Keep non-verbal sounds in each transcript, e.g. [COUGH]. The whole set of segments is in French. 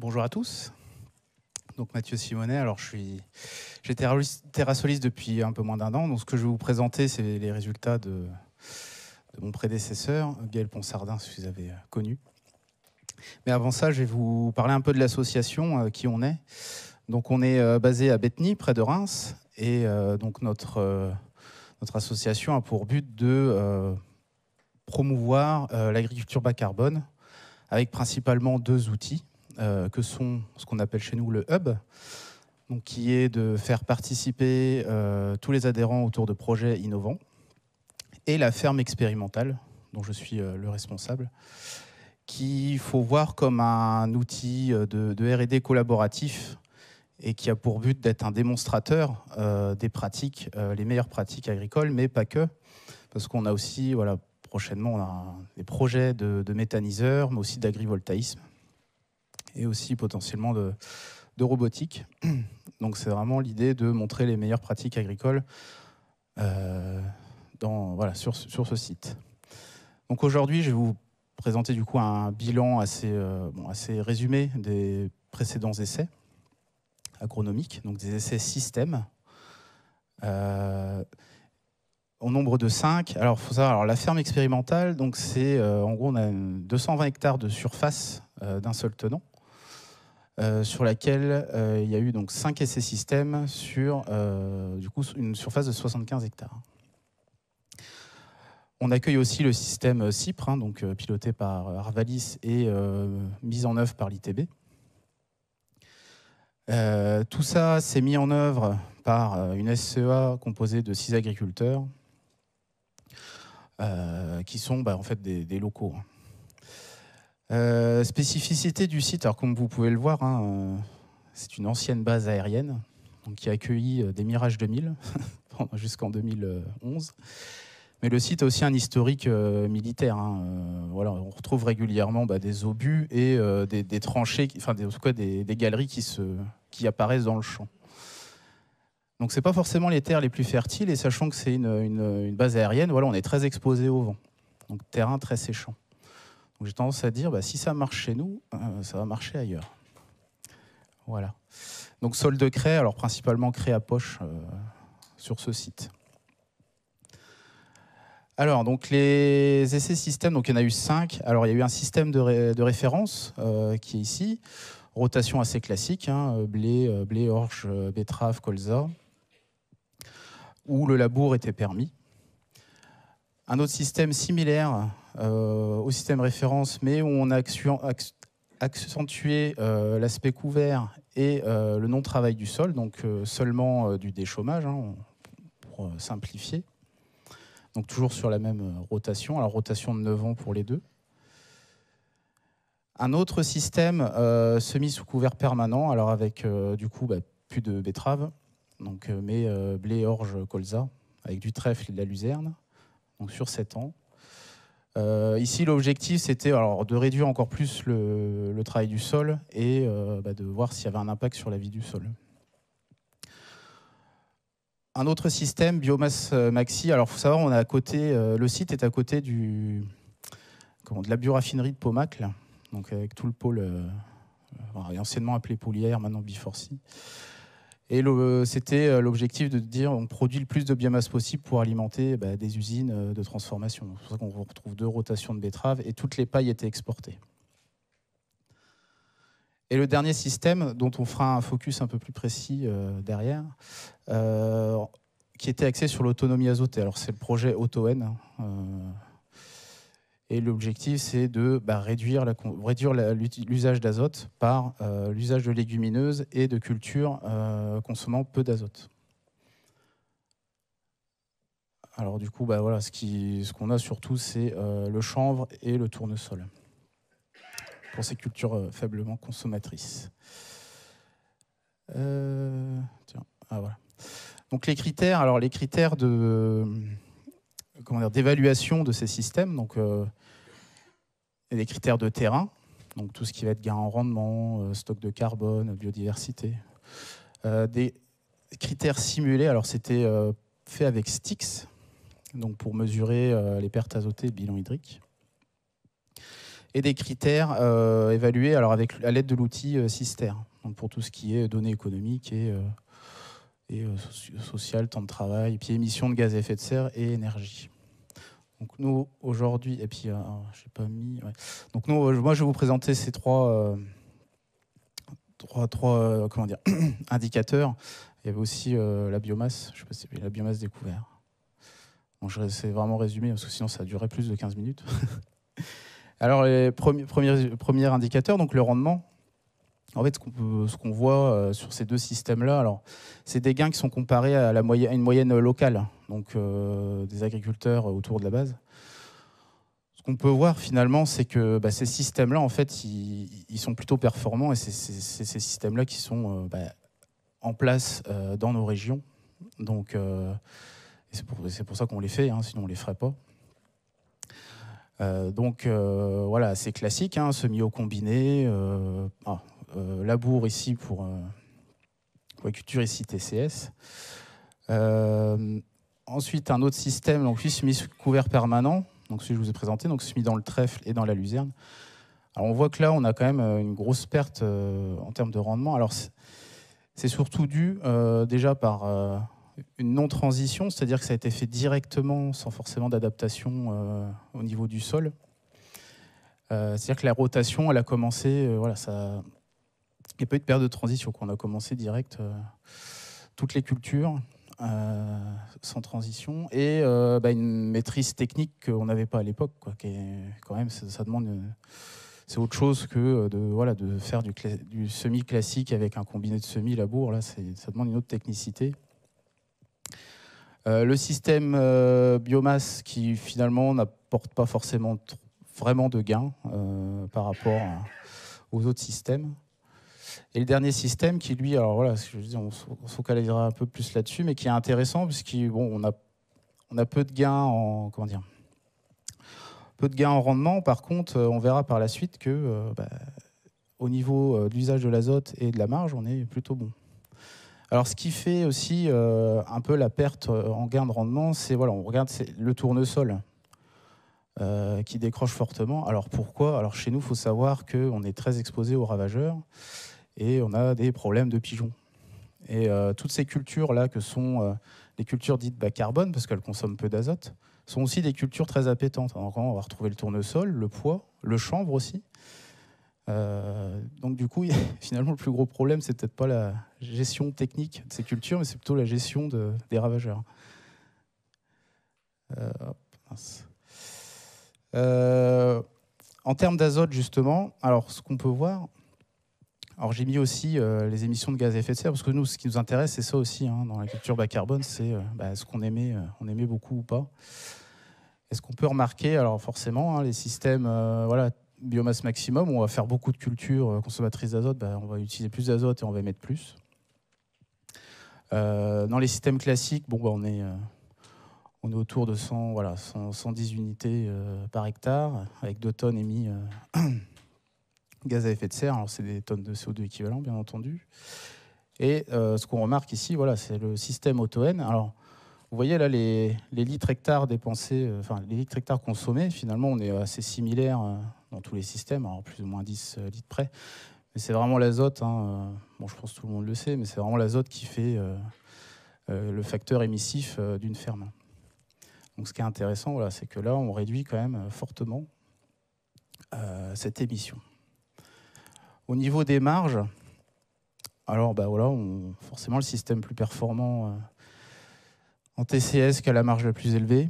Bonjour à tous. Donc Mathieu Simonet, alors je suis terrasoliste depuis un peu moins d'un an. Donc ce que je vais vous présenter, c'est les résultats de, mon prédécesseur, Gaël Ponsardin, si vous avez euh, connu. Mais avant ça, je vais vous parler un peu de l'association euh, qui on est. Donc on est euh, basé à Bethny, près de Reims, et donc notre association a pour but de promouvoir l'agriculture bas carbone avec principalement deux outils. Euh, que sont ce qu'on appelle chez nous le hub, donc qui est de faire participer euh, tous les adhérents autour de projets innovants, et la ferme expérimentale, dont je suis euh, le responsable, qu'il faut voir comme un outil de, RD collaboratif et qui a pour but d'être un démonstrateur des pratiques, les meilleures pratiques agricoles, mais pas que, parce qu'on a aussi, voilà, prochainement, des projets de, de méthaniseurs, mais aussi d'agrivoltaïsme et aussi potentiellement de, robotique. [CLEARS THROAT] Donc c'est vraiment l'idée de montrer les meilleures pratiques agricoles euh, sur, ce site. Donc aujourd'hui, je vais vous présenter du coup un bilan assez, euh, résumé des précédents essais agronomiques, donc des essais systèmes. Euh, au nombre de 5. Alors, faut savoir, alors la ferme expérimentale, donc c'est en gros on a 220 hectares de surface d'un seul tenant. Euh, sur laquelle euh, il y a eu donc 5 essais systèmes sur euh, du coup, une surface de 75 hectares. On accueille aussi le système CIPRE, hein, donc, piloté par Arvalis et mis en œuvre par l'ITB. tout ça s'est mis en œuvre par une SCEA composée de 6 agriculteurs, qui sont bah, en fait des, locaux. Hein. Euh, spécificité du site, alors comme vous pouvez le voir, hein, euh, c'est une ancienne base aérienne donc qui a accueilli euh, des Mirage 2000 [LAUGHS] jusqu'en 2011. Mais le site a aussi un historique militaire. Hein, voilà, on retrouve régulièrement bah, des obus et des, tranchées, enfin des, en tout cas des, galeries qui, se, qui apparaissent dans le champ. Donc c'est pas forcément les terres les plus fertiles et sachant que c'est une, base aérienne voilà, on est très exposé au vent. Donc terrain très séchant j'ai tendance à dire, bah, si ça marche chez nous, euh, ça va marcher ailleurs. Voilà. Donc solde créé, alors principalement créé à poche euh, sur ce site. Alors, donc les essais systèmes, donc il y en a eu cinq. Alors, il y a eu un système de, référence euh, qui est ici. Rotation assez classique, hein, blé, blé, orge, betterave, colza, où le labour était permis. Un autre système similaire euh, au système référence, mais où on a accentué euh, l'aspect couvert et euh, le non-travail du sol, donc seulement du déchômage, hein, pour simplifier. Donc toujours sur la même rotation, alors rotation de 9 ans pour les deux. Un autre système semi sous couvert permanent, alors avec du coup bah, plus de betteraves, donc, mais blé, orge, colza, avec du trèfle et de la luzerne, donc sur 7 ans. Euh, ici, l'objectif, c'était alors de réduire encore plus le, travail du sol et euh, bah, de voir s'il y avait un impact sur la vie du sol. Un autre système, biomasse maxi. Alors, faut savoir, on à euh, le site est à côté du, de la bioraffinerie de Pomacle, donc avec tout le pôle, anciennement appelé Poulière, maintenant B4C. Et euh, c'était euh, l'objectif de dire on produit le plus de biomasse possible pour alimenter bah, des usines euh, de transformation. C'est pour ça qu'on retrouve deux rotations de betteraves et toutes les pailles étaient exportées. Et le dernier système, dont on fera un focus un peu plus précis derrière, qui était axé sur l'autonomie azotée. Alors c'est le projet AutoEN. Et l'objectif, c'est de bah, réduire l'usage d'azote par euh, l'usage de légumineuses et de cultures euh, consommant peu d'azote. Alors du coup, bah, voilà, ce qu'on a surtout, c'est euh, le chanvre et le tournesol pour ces cultures faiblement consommatrices. Tiens, ah, Donc les critères, alors les critères de d'évaluation de ces systèmes, donc euh, et des critères de terrain, donc tout ce qui va être gain en rendement, euh, stock de carbone, biodiversité. Euh, des critères simulés, alors c'était fait avec STIX donc pour mesurer les pertes azotées bilan hydrique. Et des critères évalués alors avec, à l'aide de l'outil SISTER donc pour tout ce qui est données économiques et, et sociales, temps de travail, puis émissions de gaz à effet de serre et énergie. Donc nous aujourd'hui, et puis euh, je j'ai pas mis. Donc nous, euh, moi je vais vous présenter ces trois, euh, trois, trois comment dire, [CLEARS THROAT] indicateurs. Il y avait aussi la biomasse. Je sais pas si la biomasse découverte. C'est je vais vraiment résumé parce que sinon ça durerait plus de 15 minutes. [LAUGHS] Alors les premiers, premiers, premiers indicateurs, donc le rendement. En fait, ce qu'on voit sur ces deux systèmes-là, alors, c'est des gains qui sont comparés à, la moyenne, à une moyenne locale donc euh, des agriculteurs autour de la base. Ce qu'on peut voir finalement, c'est que bah, ces systèmes-là, en fait, ils, sont plutôt performants et c'est ces systèmes-là qui sont euh, bah, en place euh, dans nos régions. Donc, c'est pour, ça qu'on les fait, hein, sinon on ne les ferait pas. donc voilà, c'est classique, hein, semi combiné, ah, labour ici pour, pour, culture ici TCS. Ensuite, un autre système, donc semi semis couvert permanent, donc celui que je vous ai présenté, donc semis dans le trèfle et dans la luzerne. Alors on voit que là, on a quand même euh, une grosse perte euh, en termes de rendement. Alors c'est surtout dû euh, déjà par une non-transition, c'est-à-dire que ça a été fait directement sans forcément d'adaptation au niveau du sol. c'est-à-dire que la rotation, elle a commencé, voilà, ça, il n'y a pas eu de perte de transition, qu'on a commencé direct toutes les cultures. Euh, sans transition, et euh, bah, une maîtrise technique qu'on n'avait pas à l'époque, quoi, qui quand même, ça, demande... Euh, c'est autre chose que de, voilà, de faire du, semi-classique avec un combiné de semi-labour. Là, ça demande une autre technicité. le système biomasse qui finalement n'apporte pas forcément vraiment de gains par rapport aux autres systèmes. Et le dernier système qui, lui, alors voilà, on se focalisera un peu plus là-dessus, mais qui est intéressant, puisqu'on a, peu de gains en. Comment peu de gains en rendement. Par contre, euh, on verra par la suite que euh, bah, au niveau euh, de l'usage de l'azote et de la marge, on est plutôt bon. Alors, ce qui fait aussi un peu la perte en gain de rendement, c'est voilà, on regarde le tournesol qui décroche fortement. Alors pourquoi Alors chez nous, il faut savoir qu'on est très exposé aux ravageurs et on a des problèmes de pigeons. Et euh, toutes ces cultures-là, que sont euh, les cultures dites bas carbone, parce qu'elles consomment peu d'azote, sont aussi des cultures très appétantes. on va retrouver le tournesol, le poids, le chanvre aussi. Euh, donc du coup, [LAUGHS] finalement, le plus gros problème, c'est peut-être pas la gestion technique de ces cultures, mais c'est plutôt la gestion des ravageurs. en termes d'azote, justement, alors ce qu'on peut voir, alors j'ai mis aussi euh, les émissions de gaz à effet de serre, parce que nous, ce qui nous intéresse, c'est ça aussi, hein, dans la culture bas carbone, c'est euh, bah, ce qu'on aimait, euh, on aimait beaucoup ou pas. est ce qu'on peut remarquer, alors forcément, hein, les systèmes voilà, biomasse maximum, on va faire beaucoup de cultures consommatrices d'azote, bah, on va utiliser plus d'azote et on va émettre plus. dans les systèmes classiques, bon, bah, on, est, autour de 100, voilà, 110 unités par hectare, avec 2 tonnes émises [CLEARS THROAT] gaz à effet de serre. Alors, c'est des tonnes de CO2 équivalent, bien entendu. Et euh, ce qu'on remarque ici, voilà, c'est le système auto-N. Alors, vous voyez là les, litres hectares dépensés, euh, enfin les litres hectares consommés, finalement on est assez similaire euh, dans tous les systèmes, alors plus ou moins 10 litres près. Mais c'est vraiment l'azote, hein, bon je pense que tout le monde le sait, mais c'est vraiment l'azote qui fait le facteur émissif d'une ferme. Donc ce qui est intéressant, voilà, c'est que là on réduit quand même fortement cette émission. Au niveau des marges, alors bah voilà, forcément le système plus performant euh, en TCS qui a la marge la plus élevée,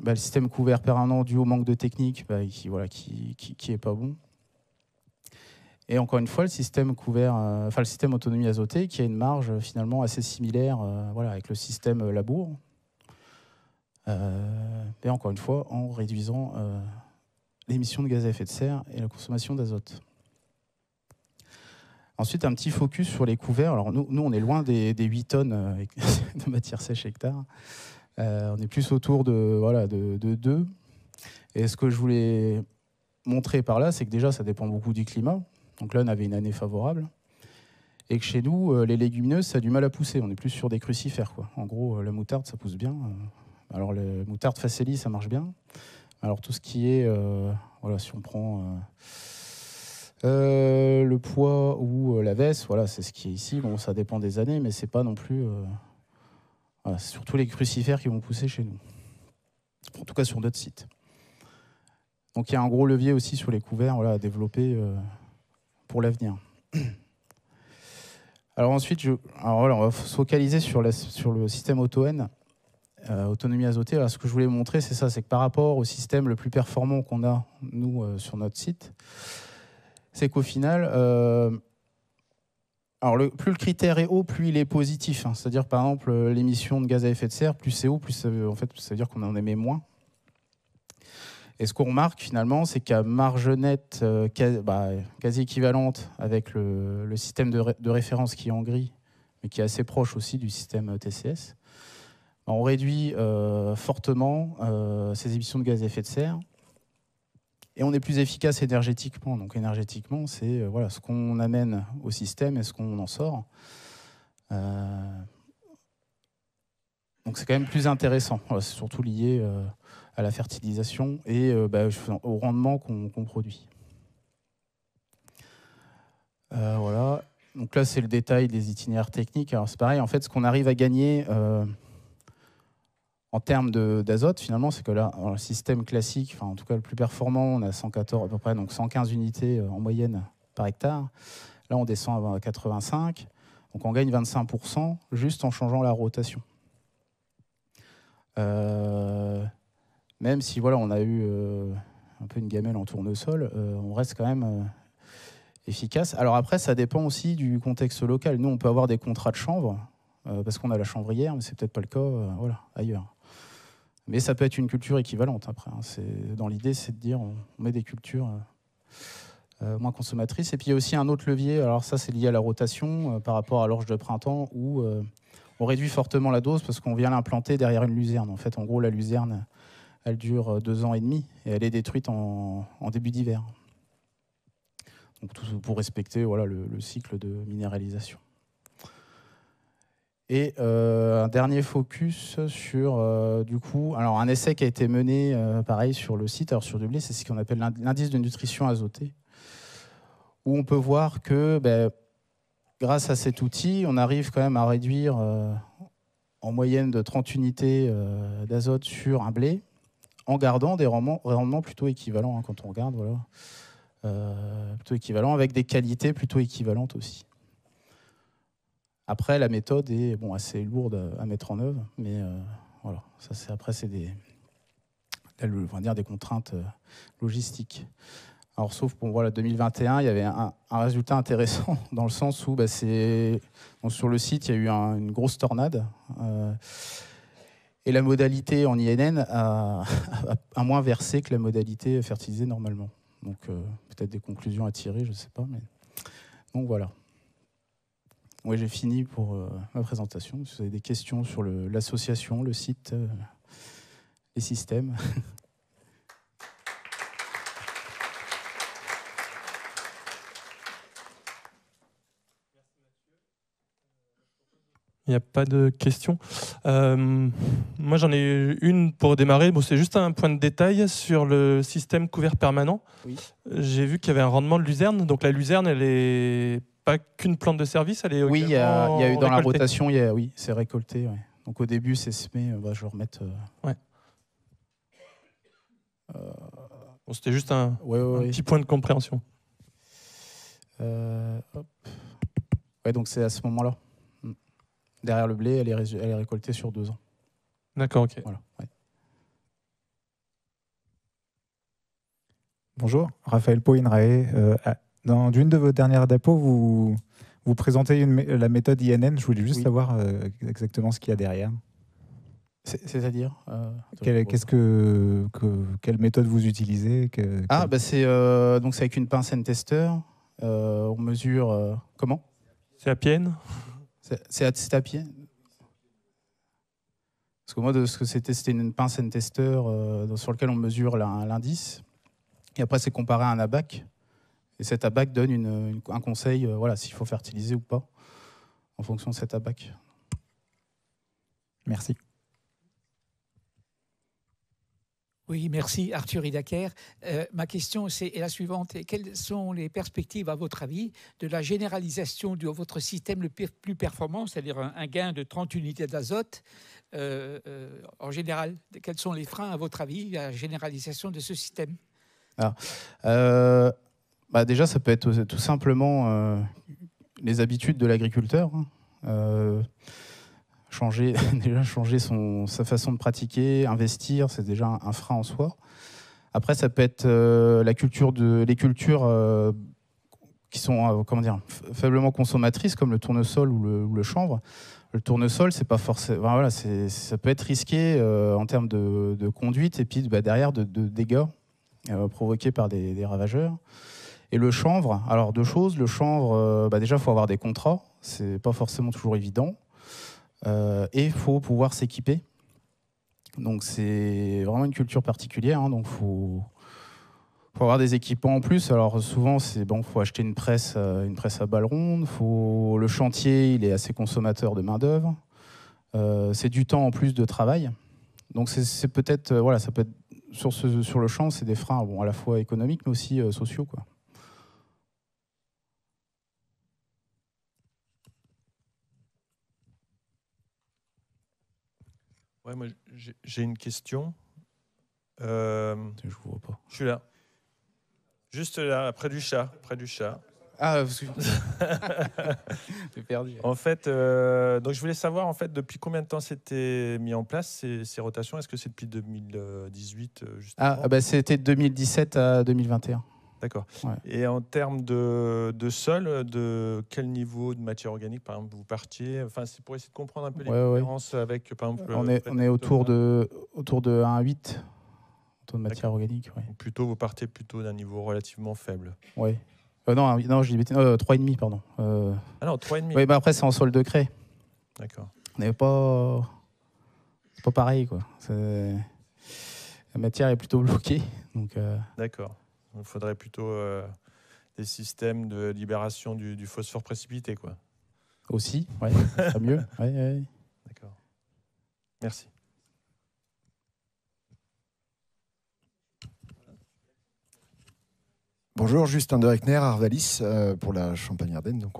bah, le système couvert permanent dû au manque de technique, bah, qui voilà, qui, qui, est pas bon. Et encore une fois, le système couvert, euh, système autonomie azotée, qui a une marge euh, finalement assez similaire, voilà, avec le système labour. et encore une fois, en réduisant l'émission de gaz à effet de serre et la consommation d'azote. Ensuite, un petit focus sur les couverts. Alors, nous, nous on est loin des, 8 tonnes euh, [LAUGHS] de matière sèche hectare. Euh, on est plus autour de, voilà, de, 2. Et ce que je voulais montrer par là, c'est que déjà, ça dépend beaucoup du climat. Donc là, on avait une année favorable. Et que chez nous, euh, les légumineuses, ça a du mal à pousser. On est plus sur des crucifères. Quoi. En gros, la moutarde, ça pousse bien. Alors, la moutarde facélie, ça marche bien. Alors, tout ce qui est. voilà, si on prend. Euh, le poids ou euh, la veste, voilà, c'est ce qui est ici. Bon, ça dépend des années, mais c'est pas non plus. Euh, surtout les crucifères qui vont pousser chez nous. En tout cas, sur d'autres sites. Donc, il y a un gros levier aussi sur les couverts à développer pour l'avenir. [CLEARS THROAT] Alors, ensuite, je... Alors, on va se focaliser sur, le système AutoN, autonomie azotée. Alors, ce que je voulais montrer, c'est ça c'est que par rapport au système le plus performant qu'on a, nous, sur notre site, c'est qu'au final, euh, alors plus le critère est haut, plus il est positif. Hein. C'est-à-dire, par exemple, euh, l'émission de gaz à effet de serre, plus c'est haut, plus ça veut, en fait, dire qu'on en émet moins. Et ce qu'on remarque finalement, c'est qu'à marge nette euh, bah, quasi, équivalente avec le, système de, référence qui est en gris, mais qui est assez proche aussi du système TCS, bah, on réduit fortement ces émissions de gaz à effet de serre. Et on est plus efficace énergétiquement. Donc énergétiquement, c'est euh, voilà, ce qu'on amène au système et ce qu'on en sort. Euh, donc c'est quand même plus intéressant. c'est surtout lié euh, à la fertilisation et bah, au rendement qu'on produit. voilà. Donc là, c'est le détail des itinéraires techniques. Alors c'est pareil, en fait, ce qu'on arrive à gagner en termes d'azote, finalement, c'est que là, le système classique, enfin, en tout cas le plus performant, on a 114 à peu près, donc 115 unités euh, en moyenne par hectare. Là, on descend à 85. Donc on gagne 25% juste en changeant la rotation. Euh, même si voilà, on a eu euh, un peu une gamelle en tournesol, on reste quand même efficace. Alors après, ça dépend aussi du contexte local. Nous, on peut avoir des contrats de chanvre, parce qu'on a la chanvrière, mais ce n'est peut-être pas le cas voilà, ailleurs. Mais ça peut être une culture équivalente après. Hein. Dans l'idée, c'est de dire on, met des cultures euh, euh, moins consommatrices. Et puis il y a aussi un autre levier, alors ça c'est lié à la rotation euh, par rapport à l'orge de printemps où on réduit fortement la dose parce qu'on vient l'implanter derrière une luzerne. En fait, en gros, la luzerne, elle dure deux ans et demi et elle est détruite en, début d'hiver. Donc tout pour respecter voilà, le cycle de minéralisation. Et euh, un dernier focus sur, euh, du coup, alors un essai qui a été mené, euh, pareil, sur le site, sur du blé, c'est ce qu'on appelle l'indice de nutrition azotée, où on peut voir que ben, grâce à cet outil, on arrive quand même à réduire en moyenne de 30 unités d'azote sur un blé, en gardant des rendements, plutôt équivalents, hein, quand on regarde, voilà, plutôt équivalents, avec des qualités plutôt équivalentes aussi. Après, la méthode est bon, assez lourde à mettre en œuvre, mais euh, voilà, ça c'est après c'est des, dire des contraintes euh, logistiques. Alors sauf pour voilà 2021, il y avait un, résultat intéressant [LAUGHS] dans le sens où bah, c'est sur le site il y a eu une grosse tornade. Euh, et la modalité en INN [LAUGHS] a, moins versé que la modalité fertilisée normalement. Donc peut-être des conclusions à tirer, je ne sais pas. Mais... Donc voilà j'ai fini pour euh, ma présentation. Si vous avez des questions sur l'association, le, site, euh, les systèmes. Il n'y a pas de questions. Euh, moi, j'en ai une pour démarrer. Bon, c'est juste un point de détail sur le système couvert permanent. J'ai vu qu'il y avait un rendement de luzerne. Donc la luzerne, elle est pas qu'une plante de service, elle est Oui, il y, eu dans la rotation, y a, oui, c'est récolté. Donc au début, c'est semé. Euh, bah, je vais remettre. Euh, ouais. Euh, c'était juste un, petit point de compréhension. donc c'est à ce moment-là. Derrière le blé, elle est, est récoltée sur deux ans. D'accord, ok. Bonjour, Raphaël Poinrae, dans une de vos dernières dépôts, vous, vous présentez la méthode INN. Je voulais juste savoir euh, exactement ce qu'il y a derrière. C'est-à-dire euh, quelle, qu'est-ce que, Quelle méthode vous utilisez Ah, bah, c'est euh, donc avec une pince and tester. on mesure comment C'est pied C'est à pied Parce que moi, de ce que c'était, c'était une pince and tester sur laquelle on mesure l'indice. Et après, c'est comparé à un ABAC. Et cet ABAC donne un conseil, euh, voilà, s'il faut fertiliser ou pas, en fonction de cet ABAC. Merci. Oui, merci Arthur Hidaker. Euh, ma question est la suivante. Quelles sont les perspectives, à votre avis, de la généralisation de votre système le plus performant, c'est-à-dire un, gain de 30 unités d'azote euh, en général Quels sont les freins, à votre avis, à la généralisation de ce système ah, bah, déjà, ça peut être euh, tout simplement euh, les habitudes de l'agriculteur. Hein. Euh, changer, [LAUGHS] déjà changer sa façon de pratiquer, investir, c'est déjà un, frein en soi. Après, ça peut être la culture de, les cultures qui sont comment dire, faiblement consommatrices, comme le tournesol ou le, chanvre. Le tournesol, c'est pas forcément, voilà, ça peut être risqué en termes de, conduite et puis bah, derrière de, dégâts provoqués par des ravageurs. Et le chanvre, alors deux choses. Le chanvre, euh, bah, déjà, il faut avoir des contrats. C'est pas forcément toujours évident. Euh, et faut pouvoir s'équiper. Donc c'est vraiment une culture particulière. Hein, donc faut avoir des équipements en plus. Alors souvent, c'est bon, faut acheter une presse, euh, une presse à balle ronde. Faut le chantier, il est assez consommateur de main d'œuvre. c'est du temps en plus de travail. Donc c'est peut-être, voilà, ça peut être sur, le champ, c'est des freins, bon, à la fois économiques mais aussi sociaux, quoi. Ouais, moi j'ai une question. Euh, je vous vois pas. Je suis là. Juste là, près du chat, près du chat. Ah, [LAUGHS] perdu. En fait, euh, donc je voulais savoir en fait depuis combien de temps c'était mis en place ces, rotations. Est-ce que c'est depuis 2018 euh, Ah, ah bah, c'était 2017 à 2021. D'accord. Et en termes de, sol, de quel niveau de matière organique, par exemple, vous partiez Enfin, c'est pour essayer de comprendre un peu les différences avec, par exemple, on est, on est autour de, autour de 1,8 taux de matière organique. Plutôt, vous partez plutôt d'un niveau relativement faible. Oui. Euh, non, non, je dis 3,5, euh, pardon. Euh, ah non, 3,5. Oui, bah après, c'est en sol de craie. D'accord. On n'est pas. C'est pas pareil, quoi. La matière est plutôt bloquée. Donc. D'accord. Il faudrait plutôt euh, des systèmes de libération du, phosphore précipité, quoi. Aussi, ouais, [LAUGHS] ça mieux. D'accord. Merci. Bonjour, Justin de Reckner, Arvalis, euh, pour la Champagne-Ardenne. Donc,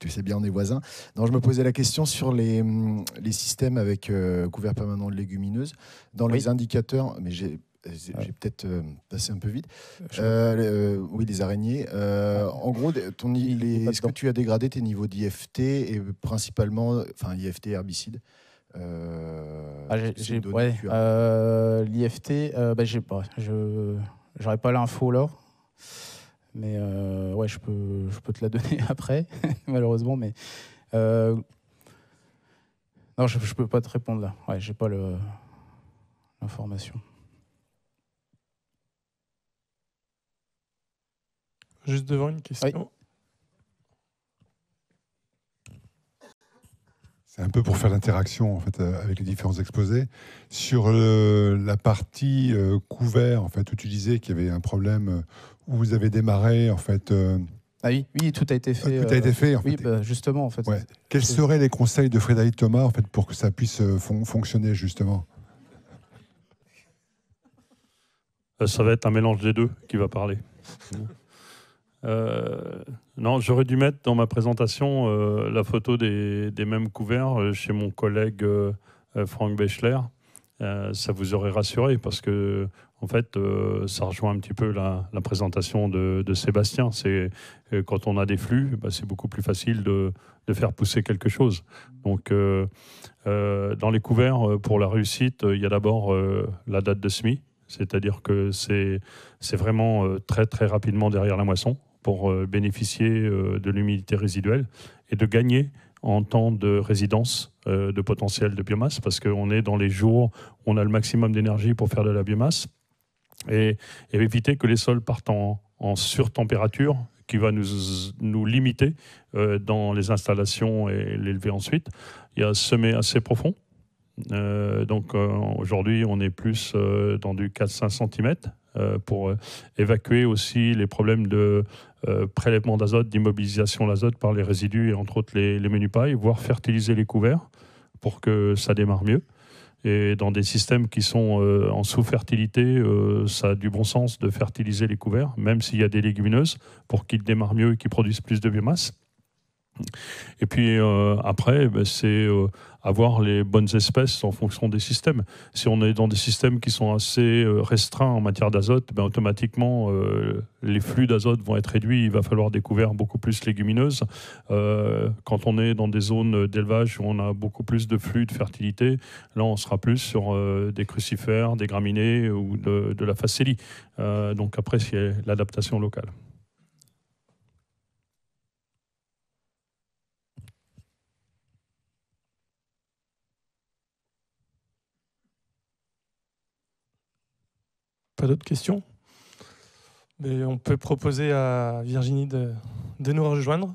tu sais bien, on est voisins. je me posais la question sur les, hum, systèmes avec couverts euh, couvert permanent de légumineuses. Dans les indicateurs, mais j'ai j'ai peut-être euh, passé un peu vite. Euh, euh, oui, les araignées. en gros, est-ce que tu as dégradé tes niveaux d'IFT et principalement, enfin IFT herbicide ah, L'IFT, bah, pas. Je, n'aurais pas l'info là. Mais ouais, je peux, je peux te la [LAUGHS] donner après, [LAUGHS] malheureusement. Mais non, je, ne peux pas te répondre là. Ouais, j'ai pas l'information. Juste devant une question. C'est un peu pour faire l'interaction en fait euh, avec les différents exposés sur la partie euh, couvert en fait qu'il y avait un problème euh, où vous avez démarré en fait. ah oui, tout a été fait. Tout a été fait. oui, bah, justement en fait. Quels seraient les conseils de Frédéric Thomas en fait pour que ça puisse fonctionner justement Ça va être un mélange des deux qui va parler. [LAUGHS] Euh, non, j'aurais dû mettre dans ma présentation euh, la photo des, mêmes couverts euh, chez mon collègue Franck Bechler. ça vous aurait rassuré parce que, en fait, ça rejoint un petit peu la, présentation de, Sébastien. C'est quand on a des flux, bah, c'est beaucoup plus facile de, de, faire pousser quelque chose. Donc, dans les couverts, pour la réussite, il y a d'abord la date de semis, c'est-à-dire que c'est vraiment très très rapidement derrière la moisson pour euh, bénéficier euh, de l'humidité résiduelle et de gagner en temps de résidence euh, de potentiel de biomasse, parce qu'on est dans les jours où on a le maximum d'énergie pour faire de la biomasse, et, éviter que les sols partent en, surtempérature, qui va nous, nous limiter dans les installations et l'élever ensuite. Il y a semé assez profond. donc aujourd'hui, on est plus dans du 4-5 cm pour évacuer aussi les problèmes de euh, prélèvement d'azote, d'immobilisation d'azote par les résidus et entre autres les, les pailles, voire fertiliser les couverts pour que ça démarre mieux. Et dans des systèmes qui sont euh, en sous-fertilité, euh, ça a du bon sens de fertiliser les couverts, même s'il y a des légumineuses, pour qu'ils démarrent mieux et qu'ils produisent plus de biomasse. Et puis euh, après, eh ben, c'est euh, avoir les bonnes espèces en fonction des systèmes. Si on est dans des systèmes qui sont assez euh, restreints en matière d'azote, ben, automatiquement, les flux d'azote vont être réduits. Il va falloir découvrir beaucoup plus légumineuses. quand on est dans des zones d'élevage où on a beaucoup plus de flux de fertilité, là, on sera plus sur des crucifères, des graminées ou de, de la facélie. donc après, c'est l'adaptation locale. pas d'autres questions. Mais on peut proposer à Virginie de, de nous rejoindre.